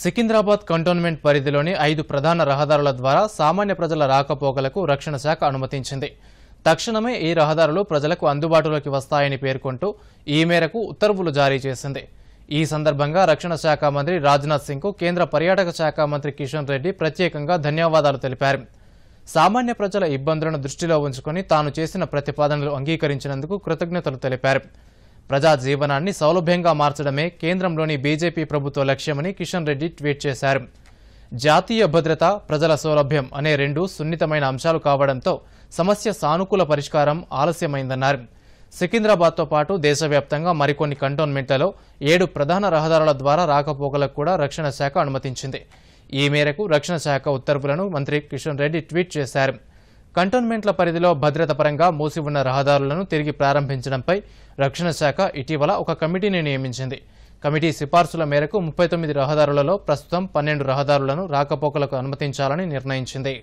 Secunderabad cantonment పరిధిలోని ఐదు ప్రధాన రహదారుల ద్వారా సామాన్య ప్రజల రాకపోకలకు రక్షణ శాఖ అనుమతించింది తక్షణమే ఈ రహదారులు ప్రజలకు అందుబాటులోకి వస్తాయని పేర్కొంటూ ఈ మేరకు ఉత్తర్వులు జారీ చేసింది ఈ సందర్భంగా రక్షణ శాఖ మంత్రి రాజ్నాథ్ సింగ్కు కేంద్ర పర్యాటక శాఖ మంత్రి కిషన్ రెడ్డి ప్రత్యేకంగా ధన్యవాదాలు తెలిపారు సామాన్య ప్రజల ఇబ్బందులను దృష్టిలో ఉంచుకుని తాను చేసిన ప్రతిపాదనలు అంగీకరించినందుకు కృతజ్ఞతలు తెలిపారు ప్రజా జీవనాన్ని సౌలభ్యంగా మార్చడమే కేంద్రంలోని బీజేపీ ప్రభుత్వ లక్ష్యమని కిషన్ రెడ్డి ట్వీట్ చేశారు జాతీయ భద్రత ప్రజల సౌలభ్యం అనే రెండు సున్నితమైన అంశాలు కావడంతో సమస్య సానుకూల పరిష్కారం ఆలస్యమైందన్నారు సికింద్రాబాద్తో పాటు దేశవ్యాప్తంగా మరికొన్ని కంటోన్మెంట్లలో ఏడు ప్రధాన రహదారుల ద్వారా రాకపోకలకు కూడా రక్షణ శాఖ అనుమతించింది ఈ మేరకు రక్షణ శాఖ ఉత్తర్వులను మంత్రి కిషన్ రెడ్డి ట్వీట్ చేశారు కంటోన్మెంట్ల పరిధిలో భద్రత పరంగా మూసి ఉన్న రహదారులను తిరిగి ప్రారంభించడంపై రక్షణ శాఖ ఇటీవల ఒక కమిటీని నియమించింది కమిటీ సిఫార్సుల మేరకు ముప్పై తొమ్మిది రహదారులలో ప్రస్తుతం పన్నెండు రహదారులను రాకపోకలకు అనుమతించాలని నిర్ణయించింది